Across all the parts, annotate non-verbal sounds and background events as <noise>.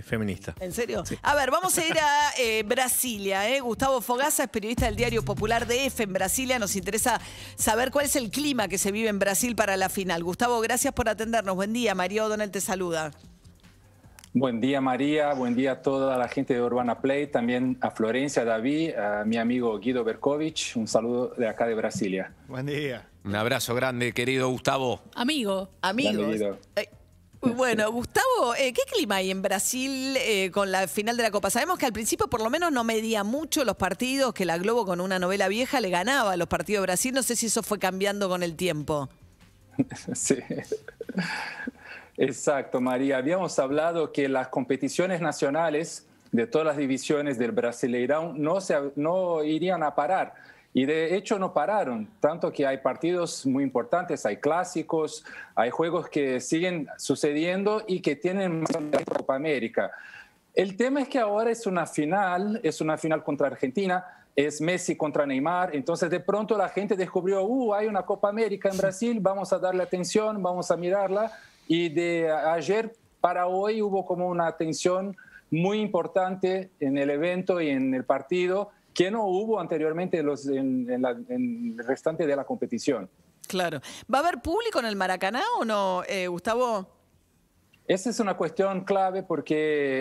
feminista. ¿En serio? A ver, vamos a ir a eh, Brasilia. Eh. Gustavo Fogasa es periodista del diario popular de F en Brasilia. Nos interesa saber cuál es el clima que se vive en Brasil para la final. Gustavo, gracias por atendernos. Buen día. María O'Donnell te saluda. Buen día María, buen día a toda la gente de Urbana Play, también a Florencia, a David, a mi amigo Guido Berkovich, un saludo de acá de Brasilia. Buen día. Un abrazo grande, querido Gustavo. Amigo. Amigo. Bueno, Gustavo, eh, ¿qué clima hay en Brasil eh, con la final de la Copa? Sabemos que al principio por lo menos no medía mucho los partidos, que la Globo con una novela vieja le ganaba a los partidos de Brasil. No sé si eso fue cambiando con el tiempo. <laughs> Sí. Exacto, María. Habíamos hablado que las competiciones nacionales de todas las divisiones del Brasileirão no, se, no irían a parar. Y de hecho no pararon, tanto que hay partidos muy importantes, hay clásicos, hay juegos que siguen sucediendo y que tienen más la Copa América. El tema es que ahora es una final, es una final contra Argentina, es Messi contra Neymar, entonces de pronto la gente descubrió, uh, hay una Copa América en Brasil, vamos a darle atención, vamos a mirarla, y de ayer para hoy hubo como una atención muy importante en el evento y en el partido, que no hubo anteriormente los, en, el restante de la competición. Claro. ¿Va a haber público en el Maracaná o no, eh, Gustavo? Esa es una cuestión clave porque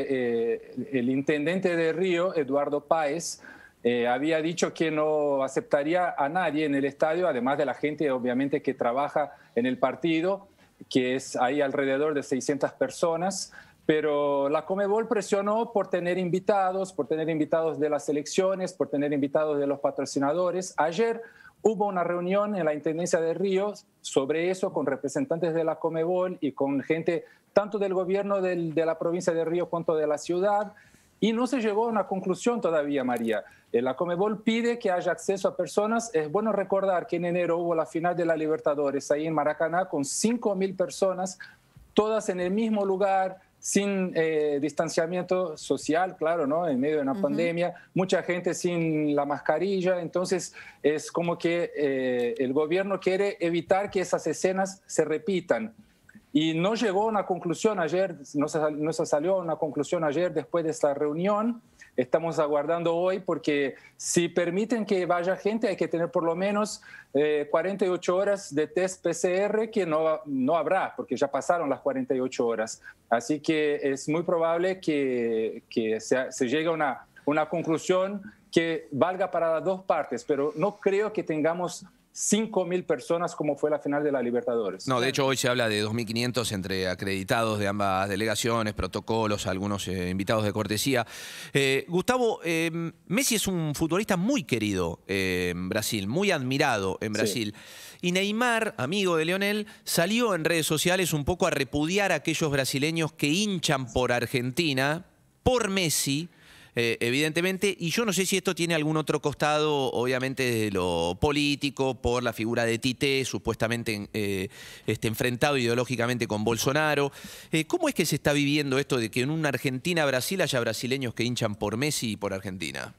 eh, el intendente de Río, Eduardo Páez, eh, había dicho que no aceptaría a nadie en el estadio, además de la gente, obviamente, que trabaja en el partido, que es ahí alrededor de 600 personas. Pero la Comebol presionó por tener invitados, por tener invitados de las elecciones, por tener invitados de los patrocinadores. Ayer hubo una reunión en la Intendencia de Ríos sobre eso con representantes de la Comebol y con gente tanto del gobierno de la provincia de Río cuanto de la ciudad. Y no se llegó a una conclusión todavía, María. Eh, la Comebol pide que haya acceso a personas. Es bueno recordar que en enero hubo la final de la Libertadores ahí en Maracaná con 5.000 personas, todas en el mismo lugar, sin eh, distanciamiento social, claro, ¿no? En medio de una pandemia, mucha gente sin la mascarilla, entonces es como que eh, el gobierno quiere evitar que esas escenas se repitan. Y no llegó a una conclusión ayer, no se, salió a una conclusión ayer después de esta reunión. Estamos aguardando hoy porque si permiten que vaya gente hay que tener por lo menos 48 eh, horas de test PCR que no, no habrá porque ya pasaron las 48 horas. Así que es muy probable que, se, se llegue a una, una conclusión que valga para las dos partes, pero no creo que tengamos 5.000 personas como fue la final de la Libertadores. No, de hecho hoy se habla de 2.500 entre acreditados de ambas delegaciones, protocolos, algunos eh, invitados de cortesía. Eh, Gustavo, eh, Messi es un futbolista muy querido en Brasil, muy admirado en Brasil. Y Neymar, amigo de Leonel, salió en redes sociales un poco a repudiar a aquellos brasileños que hinchan por Argentina, por Messi eh, evidentemente. Y yo no sé si esto tiene algún otro costado, obviamente, de lo político, por la figura de Tite, supuestamente eh, este, enfrentado ideológicamente con Bolsonaro. Eh, ¿Cómo es que se está viviendo esto de que en una Argentina-Brasil haya brasileños que hinchan por Messi y por Argentina?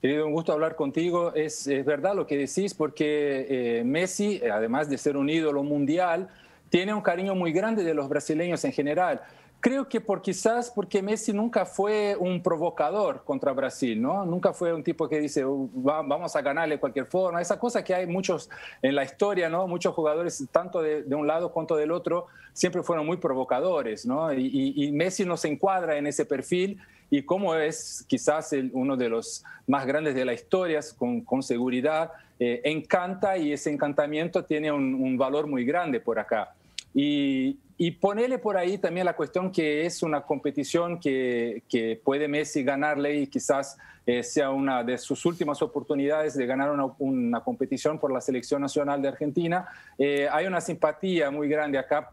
Querido, un gusto hablar contigo. Es, es verdad lo que decís, porque Messi, además de ser un ídolo mundial, tiene un cariño muy grande de los brasileños en general. Creo que por quizás porque Messi nunca fue un provocador contra Brasil, ¿no? Nunca fue un tipo que dice, uh, vamos a ganarle de cualquier forma. Esa cosa que hay muchos en la historia, ¿no? Muchos jugadores, tanto de, un lado cuanto del otro, siempre fueron muy provocadores, ¿no? Y, Messi no se encuadra en ese perfil y como es quizás uno de los más grandes de la historia, con, seguridad, eh, encanta y ese encantamiento tiene un valor muy grande por acá. Y, y ponerle por ahí también la cuestión que es una competición que, que puede Messi ganarle y quizás eh, sea una de sus últimas oportunidades de ganar una, competición por la selección nacional de Argentina. Eh, hay una simpatía muy grande acá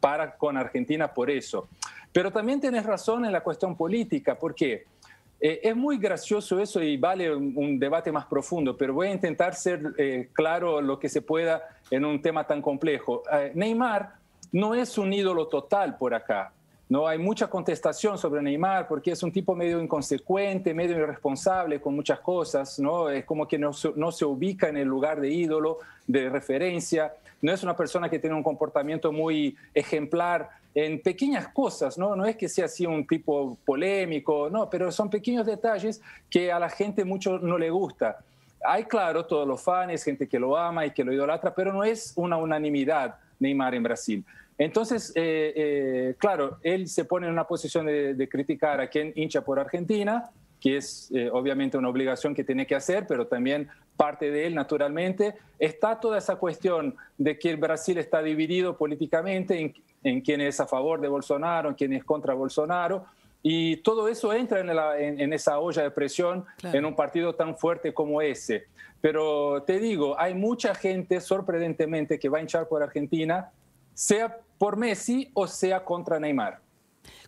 para con Argentina por eso. Pero también tienes razón en la cuestión política, ¿por qué? Porque eh, es muy gracioso eso y vale un, debate más profundo, pero voy a intentar ser eh, claro lo que se pueda en un tema tan complejo. Eh, Neymar no es un ídolo total por acá. No hay mucha contestación sobre Neymar porque es un tipo medio inconsecuente, medio irresponsable con muchas cosas, ¿no? Es como que no se ubica en el lugar de ídolo, de referencia. No es una persona que tiene un comportamiento muy ejemplar en pequeñas cosas, ¿no? No es que sea así un tipo polémico, no, pero son pequeños detalles que a la gente mucho no le gusta. Hay, claro, todos los fans, gente que lo ama y que lo idolatra, pero no es una unanimidad Neymar en Brasil. Entonces, eh, eh, claro, él se pone en una posición de, criticar a quien hincha por Argentina, que es eh, obviamente una obligación que tiene que hacer, pero también parte de él, naturalmente. Está toda esa cuestión de que el Brasil está dividido políticamente, en, en quién es a favor de Bolsonaro, en quién es contra Bolsonaro. Y todo eso entra en, esa olla de presión en un partido tan fuerte como ese. Pero te digo, hay mucha gente, sorprendentemente, que va a hinchar por Argentina, sea por Messi o sea contra Neymar.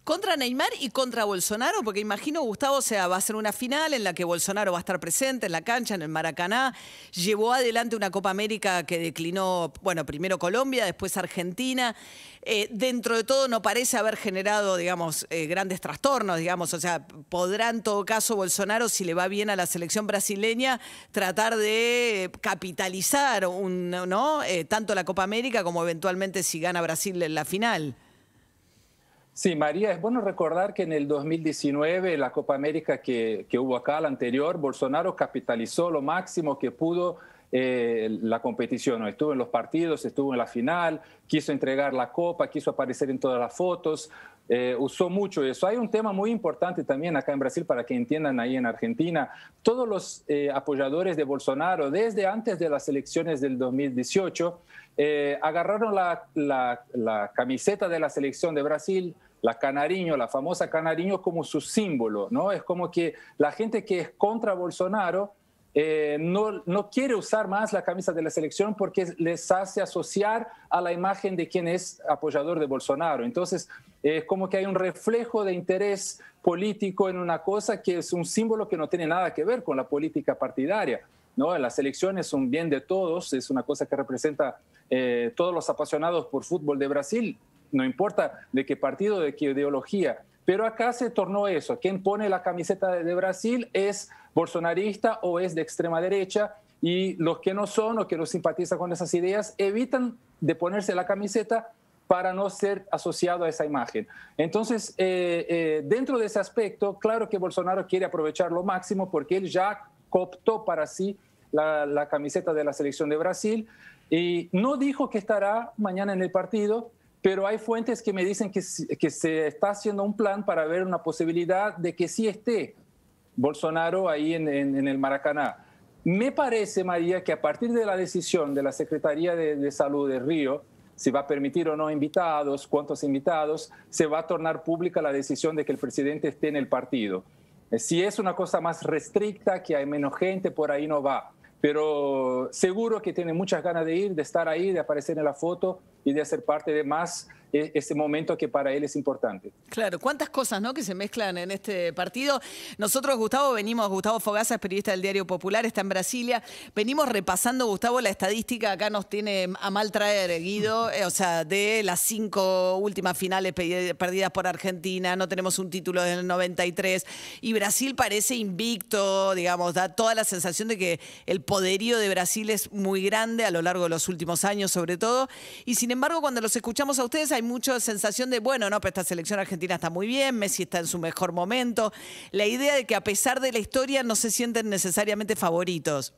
Contra Neymar y contra Bolsonaro, porque imagino, Gustavo, o sea, va a ser una final en la que Bolsonaro va a estar presente en la cancha, en el Maracaná. Llevó adelante una Copa América que declinó, bueno, primero Colombia, después Argentina. Eh, dentro de todo no parece haber generado, digamos, eh, grandes trastornos, digamos, o sea, podrá en todo caso Bolsonaro, si le va bien a la selección brasileña, tratar de capitalizar ¿no? Eh, tanto la Copa América como eventualmente si gana Brasil en la final. Sí, María, es bueno recordar que en el 2019, la Copa América que, hubo acá, la anterior, Bolsonaro capitalizó lo máximo que pudo eh, la competición. Estuvo en los partidos, estuvo en la final, quiso entregar la copa, quiso aparecer en todas las fotos. Eh, usó mucho eso. Hay un tema muy importante también acá en Brasil para que entiendan ahí en Argentina. Todos los eh, apoyadores de Bolsonaro, desde antes de las elecciones del 2018, eh, agarraron la, la camiseta de la selección de Brasil, la Canariño, la famosa Canariño, como su símbolo, ¿no? Es como que la gente que es contra Bolsonaro eh, no, no quiere usar más la camisa de la selección porque les hace asociar a la imagen de quien es apoyador de Bolsonaro. Entonces, es eh, como que hay un reflejo de interés político en una cosa que es un símbolo que no tiene nada que ver con la política partidaria. ¿no? La selección es un bien de todos, es una cosa que representa eh, todos los apasionados por fútbol de Brasil, no importa de qué partido, de qué ideología. Pero acá se tornó eso, quien pone la camiseta de Brasil es bolsonarista o es de extrema derecha y los que no son o que no simpatizan con esas ideas evitan de ponerse la camiseta para no ser asociado a esa imagen. Entonces, eh, eh, dentro de ese aspecto, claro que Bolsonaro quiere aprovechar lo máximo porque él ya cooptó para sí la camiseta de la selección de Brasil y no dijo que estará mañana en el partido, pero hay fuentes que me dicen que, se está haciendo un plan para ver una posibilidad de que sí esté Bolsonaro ahí en, el Maracaná. Me parece, María, que a partir de la decisión de la Secretaría de, de Salud de Río, si va a permitir o no invitados, cuántos invitados, se va a tornar pública la decisión de que el presidente esté en el partido. Eh, si es una cosa más restricta, que hay menos gente, por ahí no va. Pero seguro que tiene muchas ganas de ir, de estar ahí, de aparecer en la foto y de hacer parte de más eh, ese momento que para él es importante. Claro, cuántas cosas ¿no? que se mezclan en este partido. Nosotros, Gustavo, venimos, Gustavo Fogasa, periodista del Diario Popular, está en Brasilia, venimos repasando, Gustavo, la estadística, acá nos tiene a mal traer, eh, Guido, eh, o sea, de las cinco últimas finales perdidas por Argentina, no tenemos un título del 93, y Brasil parece invicto, digamos, da toda la sensación de que el poderío de Brasil es muy grande a lo largo de los últimos años, sobre todo, y sin embargo, cuando los escuchamos a ustedes hay mucha sensación de, bueno, no, pero esta selección argentina está muy bien, Messi está en su mejor momento. La idea de que a pesar de la historia no se sienten necesariamente favoritos.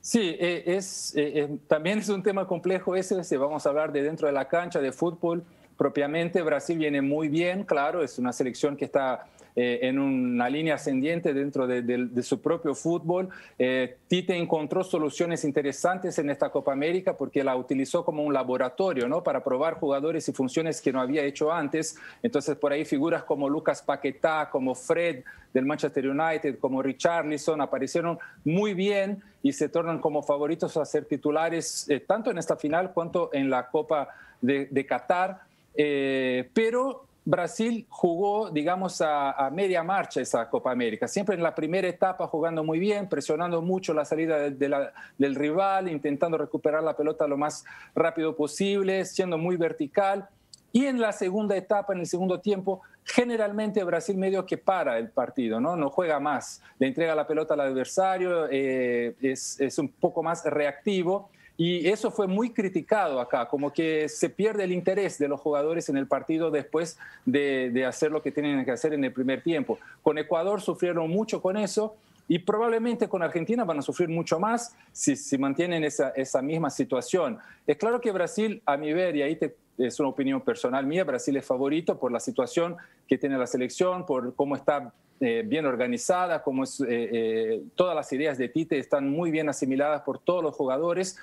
Sí, e, es, e, e, también es un tema complejo ese, vamos a hablar de dentro de la cancha, de fútbol propiamente Brasil viene muy bien, claro, es una selección que está eh, en una línea ascendiente dentro de, su propio fútbol. Eh, Tite encontró soluciones interesantes en esta Copa América porque la utilizó como un laboratorio, ¿no? Para probar jugadores y funciones que no había hecho antes. Entonces, por ahí figuras como Lucas Paquetá, como Fred del Manchester United, como Richarlison, aparecieron muy bien y se tornan como favoritos a ser titulares eh, tanto en esta final cuanto en la Copa de Qatar. Eh, pero Brasil jugó, digamos, a, media marcha esa Copa América. Siempre en la primera etapa jugando muy bien, presionando mucho la salida del rival, intentando recuperar la pelota lo más rápido posible, siendo muy vertical. Y en la segunda etapa, en el segundo tiempo, generalmente Brasil medio que para el partido, ¿no? No juega más, le entrega la pelota al adversario, eh, es, un poco más reactivo. Y eso fue muy criticado acá, como que se pierde el interés de los jugadores en el partido después de, hacer lo que tienen que hacer en el primer tiempo. Con Ecuador sufrieron mucho con eso y probablemente con Argentina van a sufrir mucho más si, si mantienen esa, misma situación. Es claro que Brasil, a mi ver, y ahí te, es una opinión personal mía, Brasil es favorito por la situación que tiene la selección, por cómo está eh, bien organizada, como es, eh, eh, todas las ideas de Tite están muy bien asimiladas por todos los jugadores.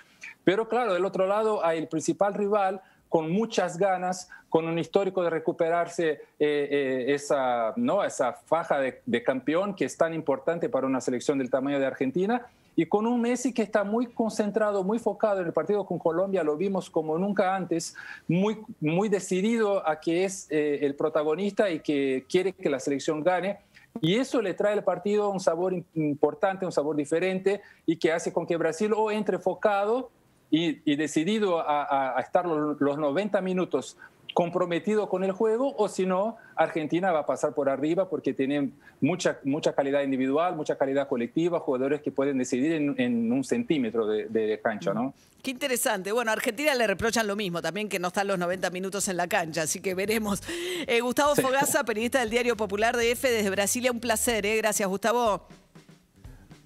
Pero claro, del otro lado hay el principal rival con muchas ganas, con un histórico de recuperarse esa, ¿no? esa faja de, campeón que es tan importante para una selección del tamaño de Argentina y con un Messi que está muy concentrado, muy focado en el partido con Colombia, lo vimos como nunca antes, muy, muy decidido a que es el protagonista y que quiere que la selección gane. Y eso le trae al partido un sabor importante, un sabor diferente y que hace con que Brasil o entre enfocado y, decidido a, estar los, los 90 minutos comprometido con el juego o si no, Argentina va a pasar por arriba porque tienen mucha, mucha calidad individual, mucha calidad colectiva, jugadores que pueden decidir en, un centímetro de, cancha, ¿no? Qué interesante. Bueno, a Argentina le reprochan lo mismo, también que no están los 90 minutos en la cancha, así que veremos. Eh, Gustavo Fogaza Fogasa, periodista del Diario Popular de F desde Brasilia, un placer, ¿eh? Gracias, Gustavo.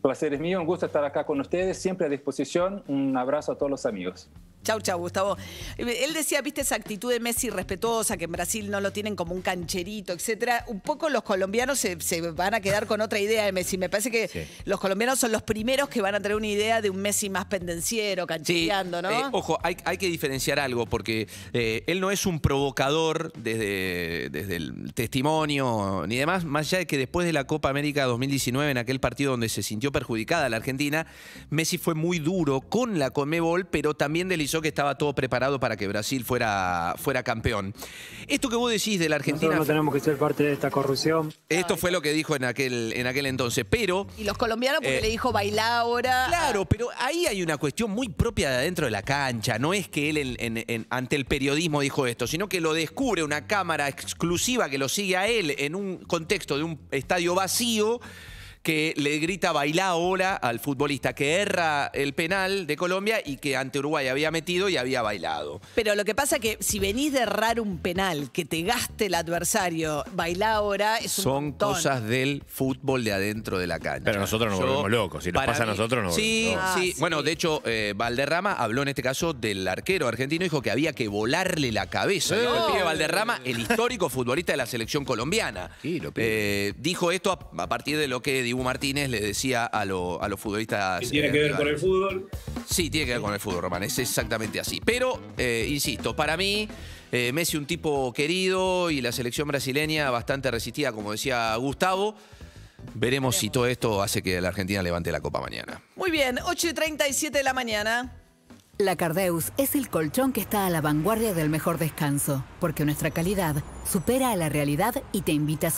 Placer es mío, un gusto estar acá con ustedes, siempre a disposición. Un abrazo a todos los amigos. Chau, chau, Gustavo. Eh, él decía, viste, esa actitud de Messi respetuosa, que en Brasil no lo tienen como un cancherito, etcétera. Un poco los colombianos se, van a quedar con otra idea de Messi. Me parece que los colombianos son los primeros que van a tener una idea de un Messi más pendenciero, canchereando, ¿no? Eh, ojo, hay, que diferenciar algo, porque eh, él no es un provocador desde, el testimonio ni demás, más allá de que después de la Copa América 2019, en aquel partido donde se sintió perjudicada la Argentina, Messi fue muy duro con la Comebol, pero también del que estaba todo preparado para que Brasil fuera, fuera campeón. Esto que vos decís de la Argentina... Nosotros no tenemos que ser parte de esta corrupción. Esto fue lo que dijo en aquel, en aquel entonces, pero... Y los colombianos porque eh, le dijo bailar ahora. Claro, pero ahí hay una cuestión muy propia de adentro de la cancha. No es que él ante el periodismo dijo esto, sino que lo descubre una cámara exclusiva que lo sigue a él en un contexto de un estadio vacío que le grita bailá ahora al futbolista que erra el penal de Colombia y que ante Uruguay había metido y había bailado. Pero lo que pasa es que si venís de errar un penal que te gaste el adversario, bailá ahora es un Son cosas del fútbol de adentro de la cancha. Pero nosotros nos volvemos locos, si nos pasa a nosotros nos volvemos locos. Sí, ah, sí. Bueno, de hecho, eh, Valderrama habló en este caso del arquero argentino, dijo que había que volarle la cabeza. el Valderrama, el histórico futbolista de la selección colombiana. Eh, dijo esto a, a partir de lo que Dibu Martínez le decía a, los futbolistas. ¿Tiene eh, que ver con el fútbol? Sí, tiene que ver con el fútbol, Román, es exactamente así. Pero, eh, insisto, para mí. Eh, Messi un tipo querido y la selección brasileña bastante resistida, como decía Gustavo. Veremos si todo esto hace que la Argentina levante la copa mañana. Muy bien, 8.37 de la mañana. La Cardeus es el colchón que está a la vanguardia del mejor descanso, porque nuestra calidad supera a la realidad y te invita a